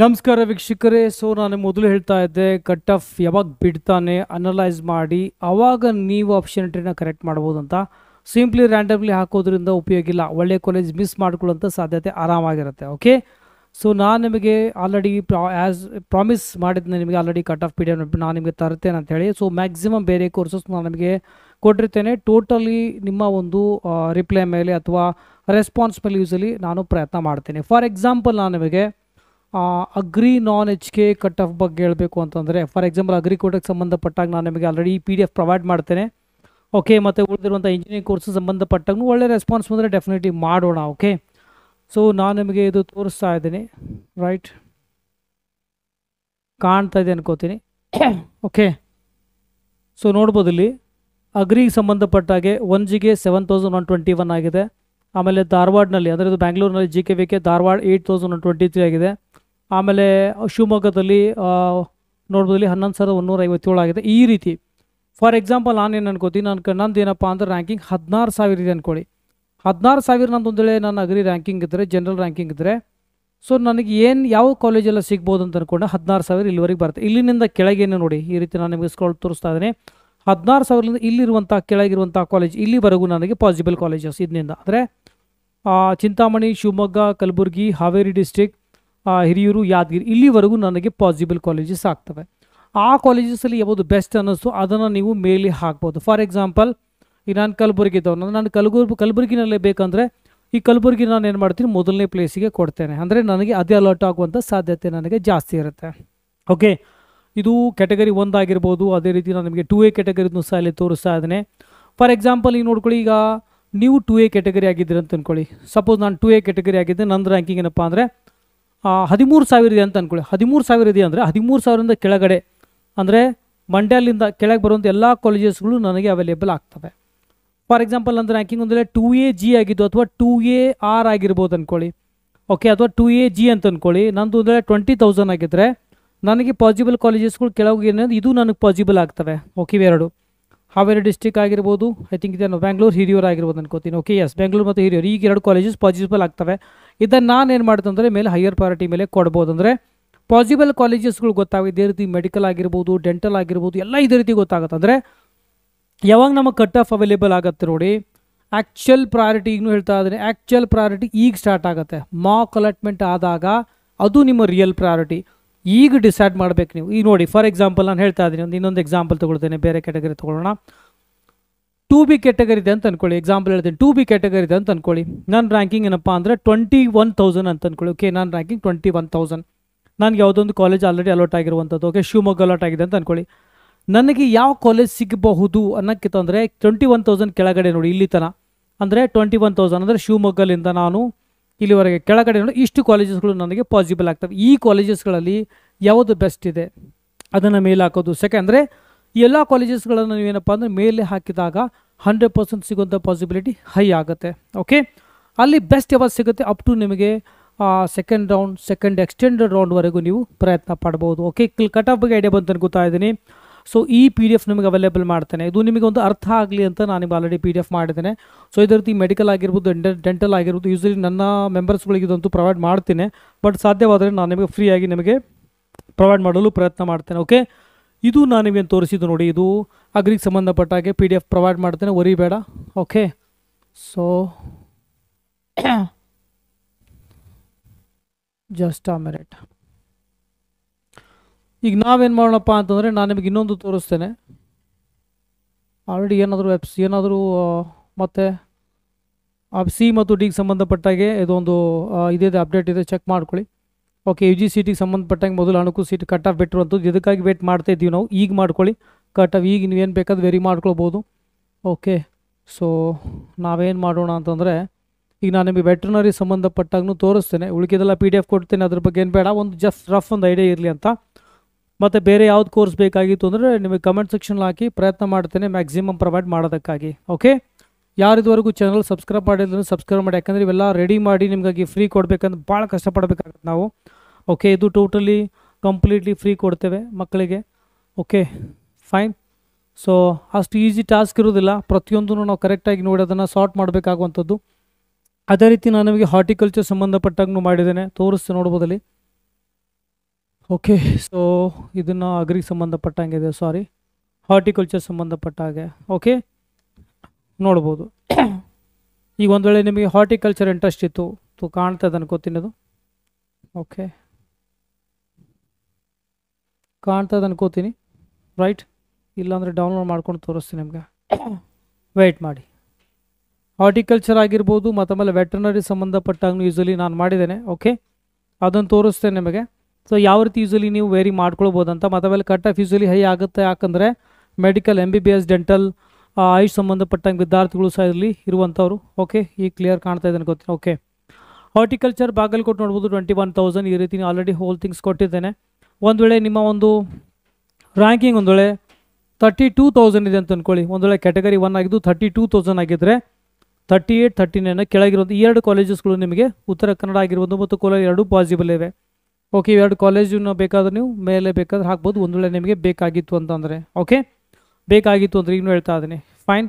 ನಮಸ್ಕಾರ ವೀಕ್ಷಕರೇ ಸೊ ನಾನು ಮೊದಲು ಹೇಳ್ತಾ ಇದ್ದೆ ಕಟ್ ಆಫ್ ಯಾವಾಗ ಬಿಡ್ತಾನೆ ಅನಲೈಸ್ ಮಾಡಿ ಆವಾಗ ನೀವು ಆಪ್ಷನ್ ಕರೆಕ್ಟ್ ಮಾಡ್ಬೋದು ಅಂತ ಸಿಂಪ್ಲಿ ರ್ಯಾಂಡಮ್ಲಿ ಹಾಕೋದ್ರಿಂದ ಉಪಯೋಗ ಇಲ್ಲ ಒಳ್ಳೆ ಕಾಲೇಜ್ ಮಿಸ್ ಮಾಡ್ಕೊಳ್ಳೋಂಥ ಸಾಧ್ಯತೆ ಆರಾಮಾಗಿರುತ್ತೆ ಓಕೆ ಸೊ ನಾನು ನಿಮಗೆ ಆಲ್ರೆಡಿ ಪ್ರಾ ಆ್ಯಸ್ ಪ್ರಾಮಿಸ್ ಮಾಡಿದ್ದೆ ನಿಮಗೆ already cut off P D ನಾನು ನಿಮಗೆ ತರ್ತೇನೆ ಅಂತ ಹೇಳಿ ಸೊ ಮ್ಯಾಕ್ಸಿಮಮ್ ಬೇರೆ ಕೋರ್ಸಸ್ ನಾನು ನಿಮಗೆ ಕೊಟ್ಟಿರ್ತೇನೆ ಟೋಟಲಿ ನಿಮ್ಮ ಒಂದು ರಿಪ್ಲೈ ಮೇಲೆ ಅಥವಾ ರೆಸ್ಪಾನ್ಸ್ ಮೇಲೆ ಯೂಸಲ್ಲಿ ನಾನು ಪ್ರಯತ್ನ ಮಾಡ್ತೇನೆ ಫಾರ್ ಎಕ್ಸಾಂಪಲ್ ನಾನು ನಿಮಗೆ agri non H K cut off ಬಗ್ಗೆ ಹೇಳಬೇಕು ಅಂತಂದರೆ ಫಾರ್ ಎಕ್ಸಾಂಪಲ್ ಅಗ್ರಿ ಸಂಬಂಧಪಟ್ಟಾಗ ನಾನು ನಿಮಗೆ already P D F provide ಮಾಡ್ತೇನೆ ಓಕೆ ಮತ್ತು ಉಳಿದಿರುವಂಥ ಇಂಜಿನಿಯರಿಂಗ್ ಕೋರ್ಸ್ ಸಂಬಂಧಪಟ್ಟಾಗೂ ಒಳ್ಳೆ ರೆಸ್ಪಾನ್ಸ್ ಬಂದರೆ ಡೆಫಿನೆಟ್ಲಿ ಮಾಡೋಣ ಓಕೆ ಸೊ ನಾನು ನಿಮಗೆ ಇದು ತೋರಿಸ್ತಾ ಇದ್ದೀನಿ ರೈಟ್ ಕಾಣ್ತಾ ಇದೆ ಅನ್ಕೋತೀನಿ ಓಕೆ ಸೊ ನೋಡ್ಬೋದು ಇಲ್ಲಿ ಅಗ್ರಿಗೆ ಸಂಬಂಧಪಟ್ಟಾಗೆ ಒನ್ ಜಿಗೆ seven thousand one twenty one ಆಗಿದೆ ಆಮೇಲೆ ಧಾರವಾಡನಲ್ಲಿ ಅಂದರೆ ಇದು ಬ್ಯಾಂಗ್ಳೂರಿನಲ್ಲಿ G K V K Dharwad eight thousand one twenty three ಆಗಿದೆ ಆಮೇಲೆ ಶಿವಮೊಗ್ಗದಲ್ಲಿ ನೋಡ್ಬೋದಲ್ಲಿ ಹನ್ನೊಂದು ಸಾವಿರದ ಒಂದೂರ ಐವತ್ತೇಳು ಆಗಿದೆ ಈ ರೀತಿ ಫಾರ್ ಎಕ್ಸಾಂಪಲ್ ನಾನೇನು ಅನ್ಕೋತೀನಿ ನಾನು ನಂದು ಏನಪ್ಪ ಅಂದರೆ ರ್ಯಾಂಕಿಂಗ್ ಹದಿನಾರು ಸಾವಿರ ಇದೆ ಅಂದ್ಕೊಳ್ಳಿ ಹದಿನಾರು ಸಾವಿರ ನಂದು ವೇಳೆ ನನ್ನ ಅಗ್ರಿ ರ್ಯಾಂಕಿಂಗ್ ಇದ್ದರೆ ಜನರಲ್ ರ್ಯಾಂಕಿಂಗ್ ಇದ್ದರೆ ಸೊ ನನಗೆ ಏನು ಯಾವ ಕಾಲೇಜೆಲ್ಲ ಸಿಗ್ಬೋದು ಅಂತ ಅಂದ್ಕೊಂಡು ಹದಿನಾರು ಸಾವಿರ ಇಲ್ಲಿವರೆಗೆ ಬರುತ್ತೆ ಇಲ್ಲಿನಿಂದ ಕೆಳಗೇನೆ ನೋಡಿ ಈ ರೀತಿ ನಾನು ನಿಮಗೆ ಸ್ಕ್ರಾಲ್ ತೋರಿಸ್ತಾ ಇದ್ದೀನಿ ಹದಿನಾರು ಸಾವಿರದಿಂದ ಇಲ್ಲಿರುವಂಥ ಕೆಳಗಿರುವಂಥ ಕಾಲೇಜ್ ಇಲ್ಲಿವರೆಗೂ ನನಗೆ ಪಾಸಿಬಲ್ ಕಾಲೇಜಸ್ ಇದರಿಂದ ಅಂದರೆ ಚಿಂತಾಮಣಿ ಶಿವಮೊಗ್ಗ ಕಲಬುರಗಿ ಹಾವೇರಿ ಡಿಸ್ಟ್ರಿಕ್ಟ್ ಹಿರಿಯೂರು ಯಾದಗಿರಿ ಇಲ್ಲಿವರೆಗೂ ನನಗೆ ಪಾಸಿಬಲ್ ಕಾಲೇಜಸ್ ಆಗ್ತವೆ ಆ ಕಾಲೇಜಸಲ್ಲಿ ಯಾವುದು ಬೆಸ್ಟ್ ಅನ್ನಿಸ್ತು ಅದನ್ನು ನೀವು ಮೇಲೆ ಹಾಕ್ಬೋದು ಫಾರ್ ಎಕ್ಸಾಂಪಲ್ ಈಗ ನಾನು ಕಲಬುರಗಿ ಇದ್ದವನು ನಾನು ಕಲಬುರ್ಗಿ ಕಲಬುರ್ಗಿನಲ್ಲೇ ಬೇಕಂದರೆ ಈ ಕಲಬುರಗಿ ನಾನು ಏನು ಮಾಡ್ತೀನಿ ಮೊದಲನೇ ಪ್ಲೇಸಿಗೆ ಕೊಡ್ತೇನೆ ಅಂದರೆ ನನಗೆ ಅದೇ ಅಲರ್ಟ್ ಆಗುವಂಥ ಸಾಧ್ಯತೆ ನನಗೆ ಜಾಸ್ತಿ ಇರುತ್ತೆ ಓಕೆ ಇದು ಕ್ಯಾಟಗರಿ ಒಂದಾಗಿರ್ಬೋದು ಅದೇ ರೀತಿ ನಾನು ನಿಮಗೆ ಟು ಎ ಕೆಟಗರಿನೂ ಸಹ ಅಲ್ಲಿ ತೋರಿಸ್ತಾ ಇದ್ದೇನೆ ಫಾರ್ ಎಕ್ಸಾಂಪಲ್ ಈಗ ನೋಡ್ಕೊಳ್ಳಿ ಈಗ ನೀವು ಟು ಎ ಕ್ಯಾಟಗರಿ ಆಗಿದ್ದೀರಿ ಅಂತ ಅಂದ್ಕೊಳ್ಳಿ ಸಪೋಸ್ ನಾನು ಟು ಎ ಕ್ಯಾಟಗರಿ ಆಗಿದ್ದೆ ನನ್ನ ರ್ಯಾಂಕಿಂಗ್ ಏನಪ್ಪ ಅಂದರೆ ಹದಿಮೂರು ಸಾವಿರ ಇದೆ ಅಂತ ಅಂದ್ಕೊಳ್ಳಿ ಹದಿಮೂರು ಸಾವಿರ ಇದೆ ಅಂದರೆ ಹದಿಮೂರು ಸಾವಿರದಿಂದ ಕೆಳಗಡೆ ಅಂದರೆ ಮಂಡ್ಯಲಿಂದ ಕೆಳಗೆ ಬರುವಂಥ ಎಲ್ಲ ಕಾಲೇಜಸ್ಗಳು ನನಗೆ ಅವೈಲೇಬಲ್ ಆಗ್ತವೆ ಫಾರ್ ಎಕ್ಸಾಂಪಲ್ ಅಂದರೆ ರ್ಯಾಂಕಿಂಗ್ ಅಂದರೆ ಟು ಎ ಜಿ ಆಗಿದ್ದು ಅಥವಾ ಟೂ ಎ ಆರ್ ಆಗಿರ್ಬೋದು ಅಂದ್ಕೊಳ್ಳಿ ಓಕೆ ಅಥವಾ ಟು ಎ ಜಿ ಅಂತ ಅಂದ್ಕೊಳ್ಳಿ ನಂದು ಅಂದರೆ ಟ್ವೆಂಟಿ ತೌಸಂಡ್ ಆಗಿದ್ದರೆ ನನಗೆ ಪಾಸಿಬಲ್ ಕಾಲೇಜಸ್ಗಳು ಕೆಳಗೆ ಏನಂದ್ರೆ ಇದು ನನಗೆ ಪಾಸಿಬಲ್ ಆಗ್ತವೆ ಓಕೆ ಇವೆರಡು ಹಾವೇರಿ ಡಿಸ್ಟಿಕ್ ಆಗಿರ್ಬೋದು ಐ ಥಿಂಕ್ ಇದನ್ನು ಬ್ಯಾಂಗ್ಳೂರು ಹಿರಿಯೂರು ಆಗಿರ್ಬೋದು ಅನ್ಕೋತೀನಿ ಓಕೆ ಎಸ್ ಬೆಂಗಳೂರು ಮತ್ತು ಹಿರಿಯೂರು ಈಗ ಎರಡು ಕಾಲೇಜಸ್ ಪಾಸಿಬಲ್ ಆಗ್ತವೆ ಇದನ್ನು ನಾನು ಏನು ಅಂದರೆ ಮೇಲೆ ಹೈಯರ್ ಪ್ರಯಾರಿಟಿ ಮೇಲೆ ಕೊಡ್ಬೋದು ಅಂದರೆ ಪಾಸಿಬಲ್ ಕಾಲೇಜಸ್ಗಳು ಗೊತ್ತಾಗುತ್ತೆ ಇದೇ ರೀತಿ ಮೆಡಿಕಲ್ ಆಗಿರ್ಬೋದು ಡೆಂಟಲ್ ಆಗಿರ್ಬೋದು ಎಲ್ಲ ಇದೇ ರೀತಿ ಗೊತ್ತಾಗುತ್ತೆ ಅಂದರೆ ಯಾವಾಗ ನಮಗೆ ಕಟ್ ಆಫ್ ಅವೈಲೇಬಲ್ ಆಗುತ್ತೆ ನೋಡಿ ಆ್ಯಕ್ಚುಯಲ್ ಪ್ರಯಾರಿಟಿ ಈಗ ಹೇಳ್ತಾ ಇದ್ದರೆ ಆ್ಯಕ್ಚುಯಲ್ ಪ್ರಯಾರಿಟಿ ಈಗ ಸ್ಟಾರ್ಟ್ ಆಗುತ್ತೆ ಮಾಕ್ ಅಲಾಟ್ಮೆಂಟ್ ಆದಾಗ ಅದು ನಿಮ್ಮ ರಿಯಲ್ ಪ್ರಯಾರಿಟಿ ಈಗ ಡಿಸೈಡ್ ಮಾಡಬೇಕು ನೀವು ಈಗ ನೋಡಿ ಫಾರ್ ಎಕ್ಸಾಂಪಲ್ ನಾನು ಹೇಳ್ತಾ ಇದ್ದೀನಿ ಒಂದು ಇನ್ನೊಂದು ಎಕ್ಸಾಂಪಲ್ ತೊಗೊಳ್ತೇನೆ ಬೇರೆ ಕ್ಯಾಟಗರಿ ತೊಗೊಳ್ಳೋಣ ಟು ಬಿ ಕ್ಯಾಟಗರಿ ಇದೆ ಅಂತ ಅನ್ಕೊಳ್ಳಿ ಎಕ್ಸಾಂಪಲ್ ಹೇಳ್ತೀನಿ ಟು ಬಿ ಕ್ಯಾಟಗರಿ ಇದೆ ಅಂತ ಅನ್ಕೊಳ್ಳಿ ನನ್ನ ರ್ಯಾಂಕಿಂಗ್ ಏನಪ್ಪ ಅಂದರೆ ಟ್ವೆಂಟಿ ಒನ್ ತೌಸಂಡ್ ಅಂತ ಅನ್ಕೊಳ್ಳಿ ಓಕೆ ನಾನು ರ್ಯಾಂಕಿಂಗ್ ಟ್ವೆಂಟಿ ಒನ್ ತೌಸಂಡ್ ನನಗೆ ಯಾವುದೊಂದು ಕಾಲೇಜ್ ಆಲ್ರೆಡಿ ಅಲಾಟ್ ಆಗಿರುವಂಥದ್ದು ಓಕೆ ಶಿವಮೊಗ್ಗ ಅಲಾಟ್ ಆಗಿದೆ ಅಂತ ಅನ್ಕೊಳ್ಳಿ ನನಗೆ ಯಾವ ಕಾಲೇಜ್ ಸಿಗಬಹುದು ಅನ್ನೋಕ್ಕಿಂತ ಅಂದರೆ ಟ್ವೆಂಟಿ ಒನ್ ತೌಸಂಡ್ ಕೆಳಗಡೆ ನೋಡಿ ಇಲ್ಲಿ ತನ ಅಂದರೆ ಟ್ವೆಂಟಿ ಒನ್ ತೌಸಂಡ್ ಅಂದರೆ ಶಿವಮೊಗ್ಗಲಿಂದ ನಾನು ಇಲ್ಲಿವರೆಗೆ ಕೆಳಗಡೆ ನೋಡಿ ಇಷ್ಟು ಕಾಲೇಜಸ್ಗಳು ನನಗೆ ಪಾಸಿಬಲ್ ಆಗ್ತವೆ ಈ ಕಾಲೇಜಸ್ಗಳಲ್ಲಿ ಯಾವುದು ಬೆಸ್ಟ್ ಇದೆ ಅದನ್ನು ಮೇಲೆ ಹಾಕೋದು ಸೆಕೆಂಡ್ ಅಂದರೆ ಎಲ್ಲ ಕಾಲೇಜಸ್ಗಳನ್ನು ನೀವೇನಪ್ಪ ಅಂದರೆ ಮೇಲೆ ಹಾಕಿದಾಗ ಹಂಡ್ರೆಡ್ ಪರ್ಸೆಂಟ್ ಸಿಗುವಂಥ ಪಾಸಿಬಿಲಿಟಿ ಹೈ ಆಗುತ್ತೆ ಓಕೆ ಅಲ್ಲಿ ಬೆಸ್ಟ್ ಯಾವಾಗ ಸಿಗುತ್ತೆ ಅಪ್ ಟು ನಿಮಗೆ ಸೆಕೆಂಡ್ ರೌಂಡ್ ಸೆಕೆಂಡ್ ಎಕ್ಸ್ಟೆಂಡೆಡ್ ರೌಂಡ್ವರೆಗೂ ನೀವು ಪ್ರಯತ್ನ ಪಡ್ಬೋದು ಓಕೆ ಕಟ್ ಆಫ್ ಬಗ್ಗೆ ಐಡಿಯಾ ಬಂತ ಗೊತ್ತಾ ಇದ್ದೀನಿ ಸೊ ಈ ಪಿ ಡಿ ಎಫ್ ನಿಮಗೆ ಅವೈಲೇಬಲ್ ಮಾಡ್ತೇನೆ ಇದು ನಿಮಗೆ ಒಂದು ಅರ್ಥ ಆಗಲಿ ಅಂತ ನಾನು ಆಲ್ರೆಡಿ ಪಿ ಡಿ ಎಫ್ ಮಾಡಿದ್ದೇನೆ ಸೊ ಇದೇ ರೀತಿ ಮೆಡಿಕಲ್ ಆಗಿರ್ಬೋದು ಡೆಂಟಲ್ ಆಗಿರ್ಬೋದು ಯೂಸಲಿ ನನ್ನ ಮೆಂಬರ್ಸ್ಗಳಿಗೆ ಇದಂತೂ ಪ್ರೊವೈಡ್ ಮಾಡ್ತೀನಿ ಬಟ್ ಸಾಧ್ಯವಾದರೆ ನಾನು ನಿಮಗೆ ಫ್ರೀಯಾಗಿ ನಿಮಗೆ ಪ್ರೊವೈಡ್ ಮಾಡಲು ಪ್ರಯತ್ನ ಮಾಡ್ತೇನೆ ಓಕೆ ಇದು ನಾನು ನಿಮಗೆ ತೋರಿಸಿದ್ದು ನೋಡಿ ಇದು ಅಗ್ರಿಗೆ ಸಂಬಂಧಪಟ್ಟ ಹಾಗೆ ಪಿ ಡಿ ಎಫ್ ಪ್ರೊವೈಡ್ ಮಾಡ್ತೇನೆ ವರಿ ಬೇಡ okay so just a minute ಈಗ ನಾವೇನು ಮಾಡೋಣಪ್ಪ ಅಂತಂದರೆ ನಾನು ನಿಮಗೆ ಇನ್ನೊಂದು ತೋರಿಸ್ತೇನೆ ಆಲ್ರೆಡಿ ಏನಾದರೂ ಸಿ ಏನಾದರೂ ಮತ್ತು ಆ ಸಿ ಮತ್ತು ಡಿಗೆ ಸಂಬಂಧಪಟ್ಟಾಗೆ ಇದೊಂದು ಇದಿದೆ ಅಪ್ಡೇಟ್ ಇದೆ ಚೆಕ್ ಮಾಡ್ಕೊಳ್ಳಿ ಓಕೆ ಯು ಜಿ ಸೀಟಿಗೆ ಸಂಬಂಧಪಟ್ಟಂಗೆ ಮೊದಲು ಅಣುಕು ಸೀಟ್ ಕಟ್ ಆಫ್ ಬಿಟ್ಟಿರುವಂಥದ್ದು ಇದಕ್ಕಾಗಿ ವೇಟ್ ಮಾಡ್ತಾ ಇದ್ದೀವಿ ನಾವು ಈಗ ಮಾಡ್ಕೊಳ್ಳಿ ಕಟ್ ಆಫ್ ಈಗ ಏನು ಬೇಕಾದ್ರೆ ವೆರಿ ಮಾಡ್ಕೊಳ್ಬೋದು ಓಕೆ ಸೊ ನಾವೇನು ಮಾಡೋಣ ಅಂತಂದರೆ ಈಗ ನಾನು ನಿಮಗೆ ವೆಟ್ರನರಿ ಸಂಬಂಧಪಟ್ಟಾಗೂ ತೋರಿಸ್ತೇನೆ ಉಳಿಕೆದೆಲ್ಲ ಪಿ ಡಿ ಎಫ್ ಕೊಡ್ತೇನೆ ಅದ್ರ ಬಗ್ಗೆ ಏನು ಬೇಡ ಒಂದು ಜಸ್ಟ್ ರಫ್ ಒಂದು ಐಡಿಯಾ ಇರಲಿ ಅಂತ ಮತ್ತು ಬೇರೆ ಯಾವ್ದು ಕೋರ್ಸ್ ಬೇಕಾಗಿತ್ತು ಅಂದರೆ ನಿಮಗೆ ಕಮೆಂಟ್ ಸೆಕ್ಷನ್ ಹಾಕಿ ಪ್ರಯತ್ನ ಮಾಡ್ತೇನೆ ಮ್ಯಾಕ್ಸಿಮಮ್ ಪ್ರೊವೈಡ್ ಮಾಡೋದಕ್ಕಾಗಿ ಓಕೆ ಯಾರು ಇದುವರೆಗೂ ಚಾನಲ್ ಸಬ್ಸ್ಕ್ರೈಬ್ ಮಾಡಿದ್ರು ಸಬ್ಸ್ಕ್ರೈಬ್ ಮಾಡಿ ಯಾಕಂದರೆ ಇವೆಲ್ಲ ರೆಡಿ ಮಾಡಿ ನಿಮಗಾಗಿ ಫ್ರೀ ಕೊಡಬೇಕಂದ್ರೆ ಭಾಳ ಕಷ್ಟಪಡಬೇಕಾಗತ್ತೆ ನಾವು ಓಕೆ ಇದು ಟೋಟಲಿ ಕಂಪ್ಲೀಟ್ಲಿ ಫ್ರೀ ಕೊಡ್ತೇವೆ ಮಕ್ಕಳಿಗೆ ಓಕೆ ಫೈನ್ ಸೊ ಅಷ್ಟು ಈಸಿ ಟಾಸ್ಕ್ ಇರೋದಿಲ್ಲ ಪ್ರತಿಯೊಂದನ್ನು ನಾವು ಕರೆಕ್ಟಾಗಿ ನೋಡಿ ಅದನ್ನು ಸಾರ್ಟ್ ಮಾಡಬೇಕಾಗುವಂಥದ್ದು ಅದೇ ರೀತಿ ನಾನು ನಿಮಗೆ ಹಾರ್ಟಿಕಲ್ಚರ್ ಸಂಬಂಧಪಟ್ಟಾಗೂ ಮಾಡಿದ್ದೇನೆ ತೋರಿಸ್ತೀನಿ ನೋಡ್ಬೋದಲ್ಲಿ ಓಕೆ ಸೊ ಇದನ್ನು ಅಗ್ರಿಗೆ ಸಂಬಂಧಪಟ್ಟಂಗಿದೆ ಸಾರಿ ಹಾರ್ಟಿಕಲ್ಚರ್ ಸಂಬಂಧಪಟ್ಟ ಹಾಗೆ ಓಕೆ ನೋಡ್ಬೋದು ಈಗ ಒಂದು ವೇಳೆ ನಿಮಗೆ ಹಾರ್ಟಿಕಲ್ಚರ್ ಇಂಟ್ರೆಸ್ಟ್ ಇತ್ತು ತು ಕಾಣ್ತದೆ ಅನ್ಕೋತೀನಿ ಅದು ಓಕೆ ಕಾಣ್ತದೆ ಅನ್ಕೋತೀನಿ ರೈಟ್ ಇಲ್ಲಾಂದರೆ ಡೌನ್ಲೋಡ್ ಮಾಡ್ಕೊಂಡು ತೋರಿಸ್ತೀನಿ ನಿಮಗೆ ವೆಯ್ಟ್ ಮಾಡಿ ಹಾರ್ಟಿಕಲ್ಚರ್ ಆಗಿರ್ಬೋದು ಮತ್ತು ಆಮೇಲೆ ವೆಟ್ರನರಿ ಸಂಬಂಧಪಟ್ಟಾಗೂ ಯೂಸಲಿ ನಾನು ಮಾಡಿದ್ದೇನೆ ಓಕೆ ಅದನ್ನು ತೋರಿಸ್ತೇನೆ ನಿಮಗೆ ಸೊ ಯಾವ ರೀತಿ ಯೂಸಲಿ ನೀವು ವೇರಿ ಮಾಡ್ಕೊಳ್ಬೋದು ಅಂತ ಮತ್ತೆ ಕಟ್ ಆಫ್ ಯೂಸಲಿ ಹೈ ಆಗುತ್ತೆ ಯಾಕಂದರೆ medical M B B S dental AYUSH ಸಂಬಂಧಪಟ್ಟಂಗೆ ವಿದ್ಯಾರ್ಥಿಗಳು ಸಹ ಇಲ್ಲಿ ಇರುವಂಥವ್ರು ಓಕೆ ಈಗ ಕ್ಲಿಯರ್ ಕಾಣ್ತಾ ಇದ್ದಾನೆ ಗೊತ್ತಿಲ್ಲ ಓಕೆ ಹಾರ್ಟಿಕಲ್ಚರ್ ಕೊಟ್ಟು ನೋಡ್ಬೋದು ಟ್ವೆಂಟಿ ಒನ್ ತೌಸಂಡ್ ಈ ರೀತಿ ಆಲ್ರೆಡಿ ಹೋಲ್ ಥಿಂಗ್ಸ್ ಕೊಟ್ಟಿದ್ದೇನೆ ಒಂದು ವೇಳೆ ನಿಮ್ಮ ಒಂದು ರ್ಯಾಂಕಿಂಗ್ ಒಂದು ವೇಳೆ ತರ್ಟಿ ಟೂ ತೌಸಂಡ್ ಇದೆ ಅಂತ ಅಂದ್ಕೊಳ್ಳಿ ಒಂದು ವೇಳೆ ಕ್ಯಾಟಗರಿ ಒನ್ ಆಗಿದ್ದು ತರ್ಟಿ ಟೂ ತೌಸಂಡ್ ಆಗಿದ್ದರೆ ತರ್ಟಿ ಏಯ್ಟ್ ತರ್ಟಿ ನೈನ್ ಕೆಳಗಿರೋದು ಎರಡು ಕಾಲೇಜಸ್ಗಳು ನಿಮಗೆ ಉತ್ತರ ಕನ್ನಡ ಆಗಿರ್ಬೋದು ಮತ್ತು ಕೋಲಾರ ಎರಡು ಪಾಸಿಬಲ್ ಇವೆ ಓಕೆ ಇವೆರಡು ಕಾಲೇಜನ್ನು ಬೇಕಾದ್ರೆ ನೀವು ಮೇಲೆ ಬೇಕಾದ್ರೆ ಹಾಕ್ಬೋದು ಒಂದು ವೇಳೆ ನಿಮಗೆ ಬೇಕಾಗಿತ್ತು ಅಂತಂದರೆ ಓಕೆ ಬೇಕಾಗಿತ್ತು ಅಂದರೆ ಇನ್ನೂ ಹೇಳ್ತಾ ಇದ್ದೀನಿ ಫೈನ್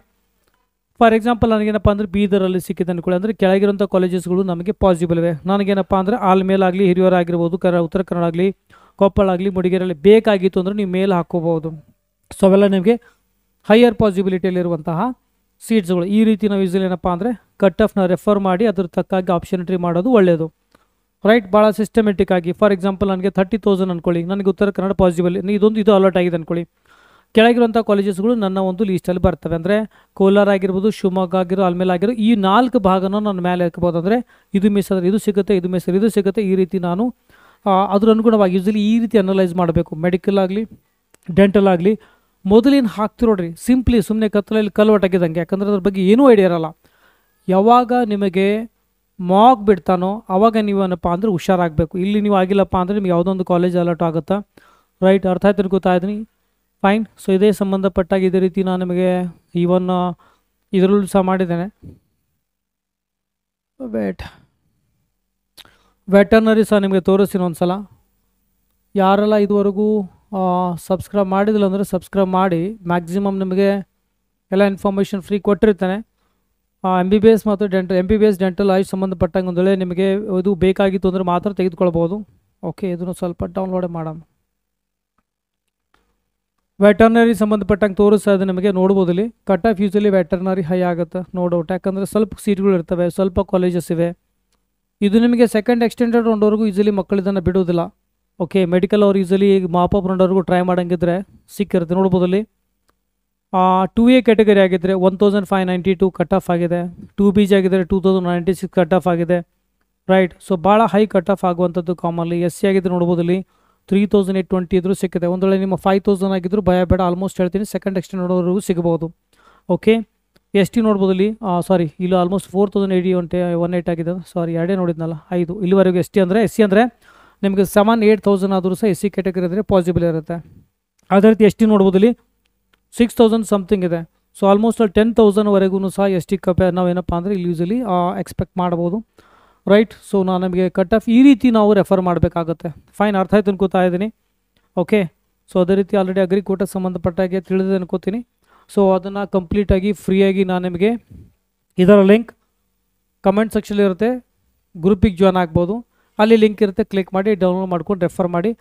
ಫಾರ್ ಎಕ್ಸಾಂಪಲ್ ನನಗೇನಪ್ಪ ಅಂದರೆ ಬೀದರಲ್ಲಿ ಸಿಕ್ಕಿದೆ ಅಂದ್ಕೊಳ್ಳಿ ಅಂದರೆ ಕೆಳಗಿರುವಂಥ ಕಾಲೇಜಸ್ಗಳು ನಮಗೆ ಪಾಸಿಬಲ್ ಇವೆ ನನಗೇನಪ್ಪ ಅಂದರೆ ಆಲ್ ಮೇಲಾಗಲಿ ಆಗಿರ್ಬೋದು ಕರ ಉತ್ತರ ಕನ್ನಡ ಆಗಲಿ ಕೊಪ್ಪಳ ಆಗಲಿ ಮುಡಿಗೇರಲ್ಲಿ ಬೇಕಾಗಿತ್ತು ಅಂದರೆ ನೀವು ಮೇಲೆ ಹಾಕೋಬೋದು ಸೊ ಅವೆಲ್ಲ ನಿಮಗೆ ಹೈಯರ್ ಪಾಸಿಬಿಲಿಟಿಯಲ್ಲಿರುವಂತಹ ಸೀಟ್ಸ್ಗಳು ಈ ರೀತಿ ನಾವು ಯೂಸಲ್ಲಿ ಏನಪ್ಪ ಅಂದರೆ ಕಟ್ ಆಫ್ನ ರೆಫರ್ ಮಾಡಿ ಅದ್ರ ತಕ್ಕಾಗಿ ಆಪ್ಷನ್ ಎಂಟ್ರಿ ಮಾಡೋದು ಒಳ್ಳೆಯದು ರೈಟ್ ಭಾಳ ಸಿಸ್ಟಮೆಟಿಕ್ ಆಗಿ ಫಾರ್ ಎಕ್ಸಾಂಪಲ್ ನನಗೆ ತರ್ಟಿ ತೌಸಂಡ್ ಅನ್ಕೊಳ್ಳಿ ನನಗೆ ಉತ್ತರ ಕನ್ನಡ ಪಾಸಿಟಿವಲ್ಲಿ ಇದೊಂದು ಇದು ಅಲರ್ಟ್ ಆಗಿದೆ ಅಂದ್ಕೊಳ್ಳಿ ಕೆಳಗಿರುವಂಥ ಕಾಲೇಜಸ್ಗಳು ನನ್ನ ಒಂದು ಲೀಸ್ಟಲ್ಲಿ ಬರ್ತವೆ ಅಂದರೆ ಕೋಲಾರ ಆಗಿರ್ಬೋದು ಶಿವಮೊಗ್ಗ ಆಗಿರೋ ಆಲ್ಮೇಲೆ ಆಗಿರೋ ಈ ನಾಲ್ಕು ಭಾಗನ ನಾನು ಮೇಲೆ ಹಾಕ್ಬೋದು ಅಂದರೆ ಇದು ಮಿಸ್ ಆದರೆ ಇದು ಸಿಗುತ್ತೆ ಇದು ಮಿಸ್ ಇದು ಸಿಗುತ್ತೆ ಈ ರೀತಿ ನಾನು ಅದ್ರ ಅನುಗುಣವಾಗಿ ಯೂಸಲಿ ಈ ರೀತಿ ಅನಲೈಸ್ ಮಾಡಬೇಕು ಮೆಡಿಕಲ್ ಆಗಲಿ ಡೆಂಟಲ್ ಆಗಲಿ ಮೊದಲಿನ ಹಾಕ್ತಿರೋಡ್ರಿ ಸಿಂಪ್ಲಿ ಸುಮ್ಮನೆ ಕತ್ತಲಲ್ಲಿ ಕಲ್ವಟಾಗಿದ್ದಂಗೆ ಯಾಕಂದರೆ ಅದ್ರ ಬಗ್ಗೆ ಏನೂ ಐಡಿಯಾ ಇರಲ್ಲ ಯಾವಾಗ ನಿಮಗೆ ಮಾಗ್ ಬಿಡ್ತಾನೋ ಅವಾಗ ನೀವೇನಪ್ಪ ಅಂದರೆ ಹುಷಾರಾಗಬೇಕು ಇಲ್ಲಿ ನೀವು ಆಗಿಲ್ಲಪ್ಪ ಅಂದರೆ ನಿಮ್ಗೆ ಯಾವುದೊಂದು ಕಾಲೇಜ್ ಅಲರ್ಟ್ ಆಗುತ್ತಾ ರೈಟ್ ಅರ್ಥ ಆಯ್ತು ಗೊತ್ತಾಯ್ತೀನಿ ಫೈನ್ ಸೊ ಇದೇ ಸಂಬಂಧಪಟ್ಟಾಗಿ ಇದೇ ರೀತಿ ನಾನು ನಿಮಗೆ ಈವನ್ ಇದರಲ್ಲೂ ಸಹ ಮಾಡಿದ್ದೇನೆ ವೆಟ್ ವೆಟರ್ನರಿ ಸಹ ನಿಮಗೆ ತೋರಿಸ್ತೀನಿ ಒಂದು ಸಲ ಯಾರೆಲ್ಲ ಇದುವರೆಗೂ ಸಬ್ಸ್ಕ್ರೈಬ್ ಮಾಡಿದಿಲ್ಲ ಅಂದರೆ ಸಬ್ಸ್ಕ್ರೈಬ್ ಮಾಡಿ ಮ್ಯಾಕ್ಸಿಮಮ್ ನಿಮಗೆ ಎಲ್ಲ ಇನ್ಫಾರ್ಮೇಷನ್ ಫ್ರೀ ಕೊಟ್ಟಿರ್ತಾನೆ ಎಮ್ ಬಿ ಬಿ ಎಸ್ ಮತ್ತು dental M B B S dental AYUSH ಸಂಬಂಧಪಟ್ಟಂಗೆ ಒಂದು ನಿಮಗೆ ಇದು ಬೇಕಾಗಿತ್ತು ಅಂದರೆ ಮಾತ್ರ ತೆಗೆದುಕೊಳ್ಬೋದು ಓಕೆ ಇದನ್ನು ಸ್ವಲ್ಪ ಡೌನ್ಲೋಡ್ ಮಾಡೋಣ ವೆಟರ್ನರಿ ಸಂಬಂಧಪಟ್ಟಂಗೆ ತೋರಿಸೋದು ನಿಮಗೆ ನೋಡ್ಬೋದು ಇಲ್ಲಿ cut off usually veterinary high ಆಗುತ್ತೆ ನೋ ಡೌಟ್ ಯಾಕಂದರೆ ಸ್ವಲ್ಪ ಸೀಟ್ಗಳು ಇರ್ತವೆ ಸ್ವಲ್ಪ ಕಾಲೇಜಸ್ ಇವೆ ಇದು ನಿಮಗೆ ಸೆಕೆಂಡ್ ಎಕ್ಸ್ಟೆಂಡೆಡ್ ರೌಂಡ್ವರೆಗೂ ಈಸಿಲಿ ಮಕ್ಕಳು ಇದನ್ನು ಬಿಡೋದಿಲ್ಲ ಓಕೆ ಮೆಡಿಕಲ್ ಅವ್ರು ಈಸಿಲಿ ಈಗ ಮಾಪಪ್ ರೌಂಡ್ವರೆಗೂ ಟ್ರೈ ಮಾಡೋಂಗಿದ್ರೆ ಸಿಕ್ಕಿರುತ್ತೆ ನೋಡ್ಬೋದು ಇಲ್ಲಿ ಟೂ ಎ ಕ್ಯಾಟಗರಿ ಆಗಿದ್ದರೆ one thousand five ninety two cut off ಆಗಿದೆ ಟೂ ಬಿ ಜಿ ಆಗಿದ್ದರೆ two thousand ninety six cut off ಆಗಿದೆ ರೈಟ್ ಸೊ ಭಾಳ ಹೈ ಕಟ್ ಆಫ್ ಆಗುವಂಥದ್ದು ಕಾಮನ್ಲಿ ಎಸ್ ಸಿ ಆಗಿದ್ರೆ ನೋಡ್ಬೋದು ಇಲ್ಲಿ ತ್ರೀ ತೌಸಂಡ್ ಏಟ್ ಟ್ವೆಂಟಿ ಇದ್ರೂ ಸಿಕ್ಕಿದೆ ಒಂದು ವೇಳೆ ನಿಮ್ಮ ಫೈವ್ ತೌಸಂಡ್ ಆಗಿದ್ದರೂ ಭಯ ಬೇಡ ಆಲ್ಮೋಸ್ಟ್ ಹೇಳ್ತೀನಿ ಸೆಕೆಂಡ್ ಎಕ್ಸ್ಟೆಂಡ್ ನೋಡೋವರೆಗೂ ಸಿಗ್ಬೋದು ಓಕೆ ಎಸ್ ಟಿ ನೋಡ್ಬೋದು ಇಲ್ಲಿ ಸಾರಿ ಇಲ್ಲಿ almost four thousand eighty one one eight ಆಗಿದೆ ಸಾರಿ ಎರಡೇ ನೋಡಿದ್ನಲ್ಲ ಐದು ಇಲ್ಲಿವರೆಗೂ ಎಸ್ ಟಿ ಅಂದರೆ ಎಸ್ ಸಿ ಅಂದರೆ ನಿಮಗೆ ಸೆವೆನ್ ಏಯ್ಟ್ ತೌಸಂಡ್ ಆದರೂ ಸಹ ಎಸ್ ಸಿ ಕ್ಯಾಟಗರಿ ಅಂದರೆ ಪಾಸಿಬಲ್ ಇರುತ್ತೆ ಅದೇ ರೀತಿ ಎಸ್ ಟಿ ನೋಡ್ಬೋದು ಇಲ್ಲಿ ಸಿಕ್ಸ್ ತೌಸಂಡ್ ಸಮಥಿಂಗ್ ಇದೆ ಸೊ ಆಲ್ಮೋಸ್ಟ್ ಅಲ್ಲಿ ಟೆನ್ ತೌಸಂಡ್ವರೆಗೂ ಸಹ ಎಸ್ ಟಿ ನಾವು ನಾವೇನಪ್ಪ ಅಂದರೆ ಇಲ್ಲಿ ಯೂಸಲಿ ಎಕ್ಸ್ಪೆಕ್ಟ್ ಮಾಡ್ಬೋದು ರೈಟ್ ಸೊ ನಾನು ನಮಗೆ ಕಟ್ ಆಫ್ ಈ ರೀತಿ ನಾವು ರೆಫರ್ ಮಾಡಬೇಕಾಗತ್ತೆ ಫೈನ್ ಅರ್ಥ ಆಯ್ತು ಅನ್ಕೋತಾ ಇದ್ದೀನಿ ಓಕೆ ಸೊ ಅದೇ ರೀತಿ ಆಲ್ರೆಡಿ ಅಗ್ರಿ ಸಂಬಂಧಪಟ್ಟ ಸಂಬಂಧಪಟ್ಟಾಗೆ ತಿಳಿದಿದೆ ಅನ್ಕೋತೀನಿ ಸೊ ಅದನ್ನು ಕಂಪ್ಲೀಟಾಗಿ ಫ್ರೀಯಾಗಿ ನಾನು ನಿಮಗೆ ಇದರ ಲಿಂಕ್ ಕಮೆಂಟ್ ಸೆಕ್ಷನ್ ಇರುತ್ತೆ ಗ್ರೂಪಿಗೆ ಜಾಯ್ನ್ ಆಗ್ಬೋದು ಅಲ್ಲಿ ಲಿಂಕ್ ಇರುತ್ತೆ ಕ್ಲಿಕ್ ಮಾಡಿ ಡೌನ್ಲೋಡ್ ಮಾಡ್ಕೊಂಡು ರೆಫರ್ ಮಾಡಿ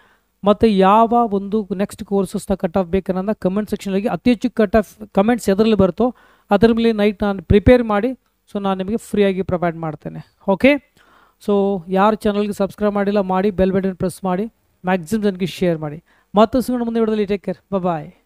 ಮತ್ತು ಯಾವ ಒಂದು ನೆಕ್ಸ್ಟ್ ಕೋರ್ಸಸ್ನ ಕಟ್ ಆಫ್ ಬೇಕನ್ನೋದನ್ನ ಕಮೆಂಟ್ ಸೆಕ್ಷನಲ್ಲಿ ಅತಿ ಹೆಚ್ಚು ಕಟ್ ಆಫ್ ಕಮೆಂಟ್ಸ್ ಎದರಲ್ಲಿ ಬರುತ್ತೋ ಅದರ ಮೇಲೆ ನೈಟ್ ನಾನು ಪ್ರಿಪೇರ್ ಮಾಡಿ ಸೊ ನಾನು ನಿಮಗೆ ಫ್ರೀಯಾಗಿ ಪ್ರೊವೈಡ್ ಮಾಡ್ತೇನೆ ಓಕೆ ಸೊ ಯಾರು ಚಾನಲ್ಗೆ ಸಬ್ಸ್ಕ್ರೈಬ್ ಮಾಡಿಲ್ಲ ಮಾಡಿ ಬೆಲ್ ಬಟನ್ ಪ್ರೆಸ್ ಮಾಡಿ ಮ್ಯಾಕ್ಸಿಮಮ್ ಜನಕ್ಕೆ ಶೇರ್ ಮಾಡಿ ಮತ್ತು ಸಿಗೋಣ ಮುಂದೆ ವಿಡಿಯೋದಲ್ಲಿ ಟೇಕ್ ಕೇರ್ ಬಾಯ್